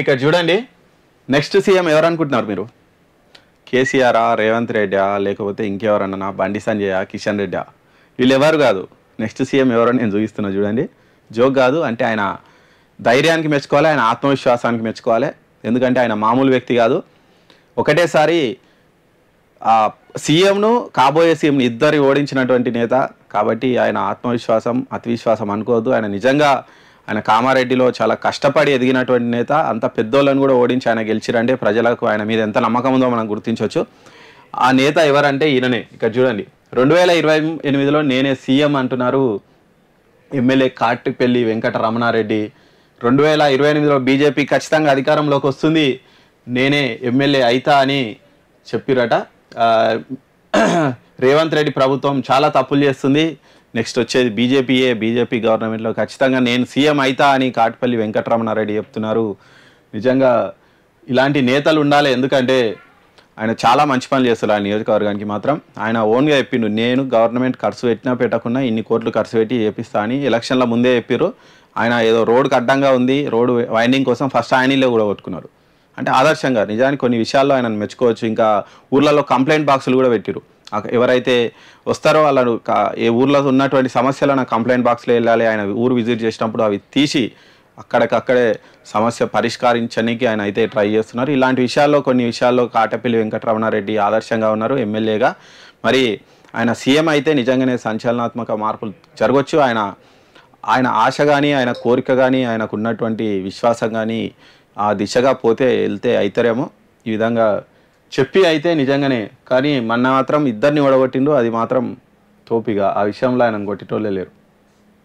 ఇక్కడ చూడండి next CM ఎవరు అనుకుంటున్నారు మీరు కేసీఆరా రేవంత్ రెడ్డా లేకపోతే ఇంకెవరన్నా బండి సంజయ కిషన్ రెడ్డా వీళ్ళు ఎవరు కాదు నెక్స్ట్ సీఎం ఎవరో నేను చూపిస్తున్నా చూడండి జోక్ కాదు అంటే ఆయన ధైర్యానికి మెచ్చుకోవాలి ఆయన ఆత్మవిశ్వాసానికి మెచ్చుకోవాలి ఎందుకంటే ఆయన మామూలు వ్యక్తి కాదు ఒకటేసారి సీఎంను కాబోయే సీఎంని ఇద్దరు ఓడించినటువంటి నేత కాబట్టి ఆయన ఆత్మవిశ్వాసం అతివిశ్వాసం అనుకోవద్దు ఆయన నిజంగా ఆయన కామారెడ్డిలో చాలా కష్టపడి ఎదిగినటువంటి నేత అంత పెద్దోళ్ళని కూడా ఓడించి ఆయన గెలిచిరంటే ప్రజలకు ఆయన మీద ఎంత నమ్మకం ఉందో మనం గుర్తించవచ్చు ఆ నేత ఎవరంటే ఈయననే ఇక్కడ చూడండి రెండు వేల ఇరవై ఎనిమిదిలో నేనే సీఎం అంటున్నారు ఎమ్మెల్యే వెంకట వెంకటరమణారెడ్డి రెండు వేల ఇరవై ఎనిమిదిలో బీజేపీ ఖచ్చితంగా అధికారంలోకి వస్తుంది నేనే ఎమ్మెల్యే అయితా అని చెప్పిరట రేవంత్ రెడ్డి ప్రభుత్వం చాలా తప్పులు చేస్తుంది నెక్స్ట్ వచ్చేది బీజేపీయే బీజేపీ గవర్నమెంట్లో ఖచ్చితంగా నేను సీఎం అయితా అని కాటిపల్లి వెంకటరమణారెడ్డి చెప్తున్నారు నిజంగా ఇలాంటి నేతలు ఉండాలి ఎందుకంటే ఆయన చాలా మంచి పనులు చేస్తారు ఆ నియోజకవర్గానికి మాత్రం ఆయన ఓన్గా చెప్పిండు నేను గవర్నమెంట్ ఖర్చు పెట్టినా పెట్టకుండా ఇన్ని కోట్లు ఖర్చు పెట్టి చేపిస్తా అని ఎలక్షన్ల ముందే చెప్పారు ఆయన ఏదో రోడ్కి అడ్డంగా ఉంది రోడ్డు వైండింగ్ కోసం ఫస్ట్ ఆయనలో కూడా కొట్టుకున్నారు అంటే ఆదర్శంగా నిజానికి కొన్ని విషయాల్లో ఆయన మెచ్చుకోవచ్చు ఇంకా ఊర్లలో కంప్లైంట్ బాక్సులు కూడా పెట్టారు ఎవరైతే వస్తారో వాళ్ళను ఏ ఊర్లో ఉన్నటువంటి సమస్యలను కంప్లైంట్ బాక్స్లో వెళ్ళాలి ఆయన ఊరు విజిట్ చేసినప్పుడు అవి తీసి అక్కడికక్కడే సమస్య పరిష్కరించడానికి ఆయన అయితే ట్రై చేస్తున్నారు ఇలాంటి విషయాల్లో కొన్ని విషయాల్లో కాటపల్లి వెంకటరమణారెడ్డి ఆదర్శంగా ఉన్నారు ఎమ్మెల్యేగా మరి ఆయన సీఎం అయితే నిజంగానే సంచలనాత్మక మార్పులు జరగవచ్చు ఆయన ఆయన ఆశ కానీ ఆయన కోరిక కానీ ఆయనకు ఉన్నటువంటి విశ్వాసం కానీ ఆ దిశగా పోతే వెళ్తే అవుతారేమో ఈ విధంగా చెప్పి అయితే నిజంగానే కానీ మొన్న మాత్రం ఇద్దరిని ఓడగొట్టిండు అది మాత్రం తోపిగా ఆ విషయంలో ఆయన కొట్టిటోళ్ళే లేరు